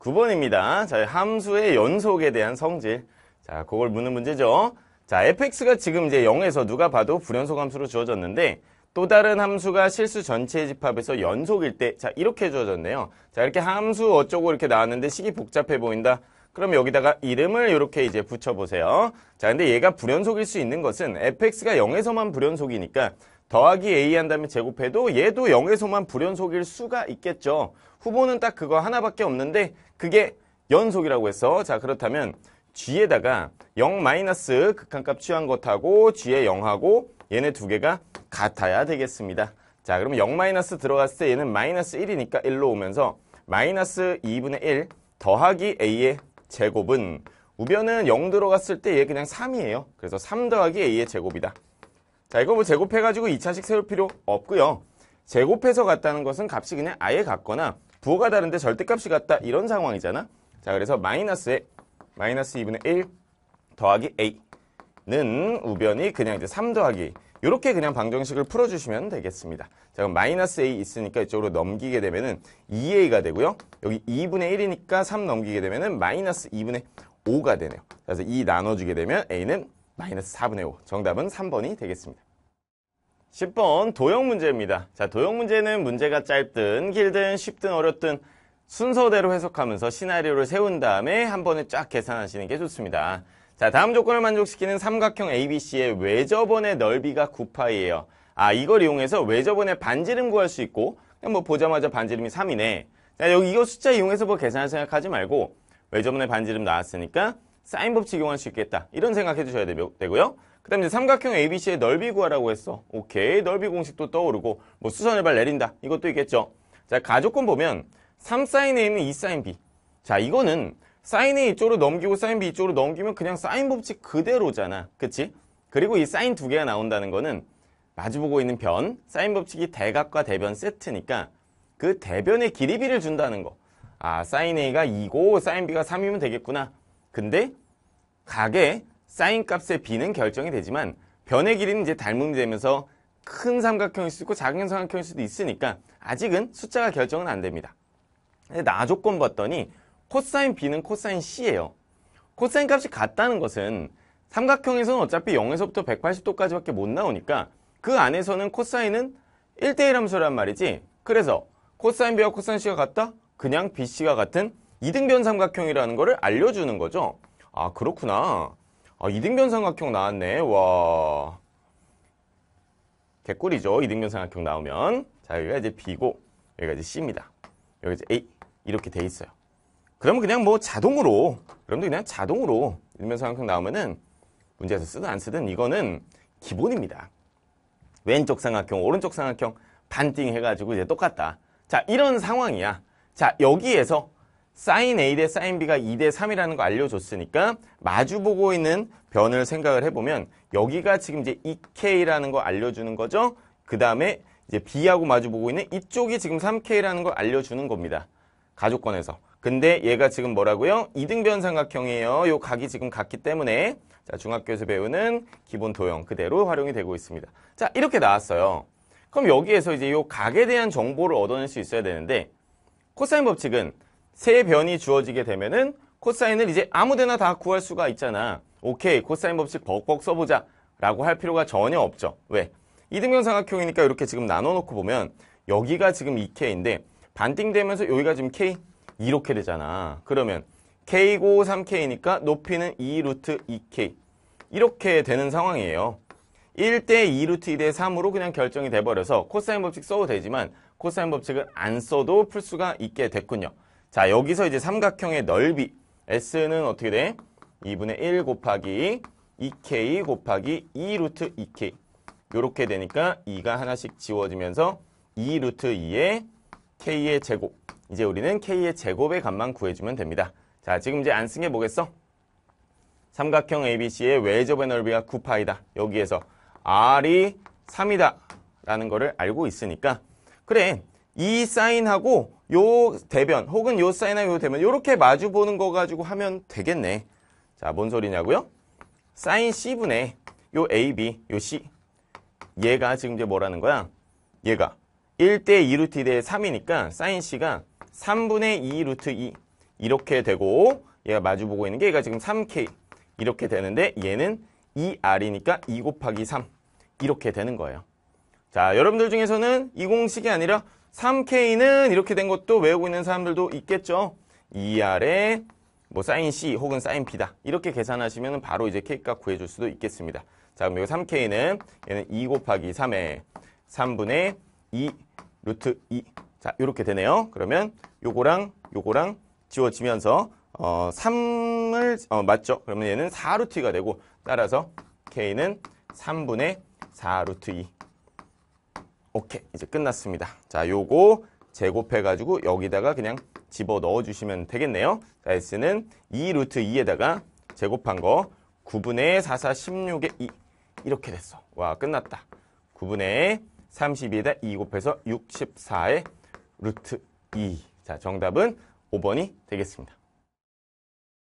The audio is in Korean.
9번입니다. 자, 함수의 연속에 대한 성질. 자, 그걸 묻는 문제죠. 자, fx가 지금 이제 0에서 누가 봐도 불연속 함수로 주어졌는데 또 다른 함수가 실수 전체의 집합에서 연속일 때, 자, 이렇게 주어졌네요. 자, 이렇게 함수 어쩌고 이렇게 나왔는데 식이 복잡해 보인다. 그럼 여기다가 이름을 이렇게 이제 붙여보세요. 자, 근데 얘가 불연속일 수 있는 것은 fx가 0에서만 불연속이니까 더하기 A 한 다음에 제곱해도 얘도 0에서만 불연속일 수가 있겠죠. 후보는 딱 그거 하나밖에 없는데 그게 연속이라고 해서 자 그렇다면 G에다가 0 마이너스 극한값 취한 것하고 G에 0하고 얘네 두 개가 같아야 되겠습니다. 자 그럼 0 마이너스 들어갔을 때 얘는 마이너스 1이니까 1로 오면서 마이너스 2분의 1 더하기 A의 제곱은 우변은 0 들어갔을 때 얘 그냥 3이에요. 그래서 3 더하기 A의 제곱이다. 자 이거 뭐 제곱해가지고 2차식 세울 필요 없고요. 제곱해서 같다는 것은 값이 그냥 아예 같거나 부호가 다른데 절대값이 같다 이런 상황이잖아. 자 그래서 마이너스에 마이너스 2분의 1 더하기 a는 우변이 그냥 이제 3 더하기 이렇게 그냥 방정식을 풀어주시면 되겠습니다. 자 그럼 마이너스 a 있으니까 이쪽으로 넘기게 되면은 2a가 되고요. 여기 2분의 1이니까 3 넘기게 되면은 마이너스 2분의 5가 되네요. 그래서 2 나눠주게 되면 a는 마이너스 4분의 5 정답은 3번이 되겠습니다 10번 도형 문제입니다 자 도형 문제는 문제가 짧든 길든 쉽든 어렵든 순서대로 해석하면서 시나리오를 세운 다음에 한 번에 쫙 계산하시는 게 좋습니다 자 다음 조건을 만족시키는 삼각형 ABC의 외접원의 넓이가 9파이예요 아 이걸 이용해서 외접원의 반지름 구할 수 있고 그냥 뭐 보자마자 반지름이 3이네 자 여기 이거 숫자 이용해서 뭐계산을 생각하지 말고 외접원의 반지름 나왔으니까 사인 법칙 이용할 수 있겠다. 이런 생각해 주셔야 되고요. 그 다음에 삼각형 ABC의 넓이 구하라고 했어. 오케이. 넓이 공식도 떠오르고 뭐 수선을발 내린다. 이것도 있겠죠. 자, 가족건 보면 3sin A는 2sin B. 자, 이거는 sin A 이쪽으로 넘기고 sin B 이쪽으로 넘기면 그냥 사인 법칙 그대로잖아. 그치? 그리고 이 sin 두 개가 나온다는 거는 마주보고 있는 변, 사인 법칙이 대각과 대변 세트니까 그 대변의 길이비를 준다는 거. 아, sin A가 2고 sin B가 3이면 되겠구나. 근데 각의 사인 값의 비는 결정이 되지만 변의 길이는 이제 닮음이 되면서 큰 삼각형일 수도 있고 작은 삼각형일 수도 있으니까 아직은 숫자가 결정은 안 됩니다. 근데 나 조건 봤더니 코사인 b는 코사인 c예요. 코사인 값이 같다는 것은 삼각형에서는 어차피 0에서부터 180도까지밖에 못 나오니까 그 안에서는 코사인은 1대1 함수란 말이지. 그래서 코사인 b와 코사인 c가 같다? 그냥 bc가 같은 이등변 삼각형이라는 것을 알려주는 거죠. 아 그렇구나 아 이등변 삼각형 나왔네 와 개꿀이죠 이등변 삼각형 나오면 자 여기가 이제 B고 여기가 이제 C입니다 여기 이제 A 이렇게 돼 있어요 그러면 그냥 뭐 자동으로 여러분들 그냥 자동으로 이등변 삼각형 나오면은 문제에서 쓰든 안 쓰든 이거는 기본입니다 왼쪽 삼각형 오른쪽 삼각형 반띵 해가지고 이제 똑같다 자 이런 상황이야 자 여기에서 사인 A 대 사인 B가 2 대 3이라는 거 알려줬으니까 마주보고 있는 변을 생각을 해보면 여기가 지금 이제 EK라는 거 알려주는 거죠. 그 다음에 이제 B하고 마주보고 있는 이쪽이 지금 3K라는 걸 알려주는 겁니다. 가족권에서. 근데 얘가 지금 뭐라고요? 이등변 삼각형이에요. 요 각이 지금 같기 때문에 자 중학교에서 배우는 기본 도형 그대로 활용이 되고 있습니다. 자 이렇게 나왔어요. 그럼 여기에서 이제 요 각에 대한 정보를 얻어낼 수 있어야 되는데 코사인 법칙은 세 변이 주어지게 되면은 코사인을 이제 아무데나 다 구할 수가 있잖아. 오케이, 코사인 법칙 벅벅 써보자 라고 할 필요가 전혀 없죠. 왜? 이등변삼각형이니까 이렇게 지금 나눠놓고 보면 여기가 지금 2K인데 반띵되면서 여기가 지금 K 이렇게 되잖아. 그러면 K고 3K니까 높이는 2루트 2K 이렇게 되는 상황이에요. 1대 2루트 2대 3으로 그냥 결정이 돼버려서 코사인 법칙 써도 되지만 코사인 법칙을 안 써도 풀 수가 있게 됐군요. 자, 여기서 이제 삼각형의 넓이 S는 어떻게 돼? 2분의 1 곱하기 2K 곱하기 2루트 2K 요렇게 되니까 2가 하나씩 지워지면서 2루트 2의 K의 제곱 이제 우리는 K의 제곱의 값만 구해주면 됩니다. 자, 지금 이제 안 쓴 게 뭐겠어? 삼각형 ABC의 외접의 넓이가 9파이다. 여기에서 R이 3이다. 라는 거를 알고 있으니까 그래, 이 사인하고 요 대변 혹은 요 사인하고 요 대변 이렇게 마주 보는 거 가지고 하면 되겠네. 자, 뭔 소리냐고요? 사인 C분의 요 AB, 요 C 얘가 지금 이제 뭐라는 거야? 얘가 1대 2루트 2대 3이니까 사인 C가 3분의 2 루트 2 이렇게 되고 얘가 마주 보고 있는 게 얘가 지금 3K 이렇게 되는데 얘는 2R이니까 2 곱하기 3 이렇게 되는 거예요. 자, 여러분들 중에서는 이 공식이 아니라 3K는 이렇게 된 것도 외우고 있는 사람들도 있겠죠. ER에 뭐 사인 C 혹은 사인 p 다 이렇게 계산하시면 바로 이제 K값 구해줄 수도 있겠습니다. 자, 그럼 이거 3K는 얘는 2 e 곱하기 3의 3분의 2 루트 2. 자, 이렇게 되네요. 그러면 요거랑 요거랑 지워지면서 어, 3을 어, 맞죠? 그러면 얘는 4루트가 되고 따라서 K는 3분의 4루트 2. E. 오케이 이제 끝났습니다 자 요거 제곱해가지고 여기다가 그냥 집어 넣어주시면 되겠네요 자 S는 2 루트 2에다가 제곱한 거 9분의 4, 4, 16에 2 이렇게 됐어 와 끝났다 9분의 32에다 2 곱해서 64에 루트 2자 정답은 5번이 되겠습니다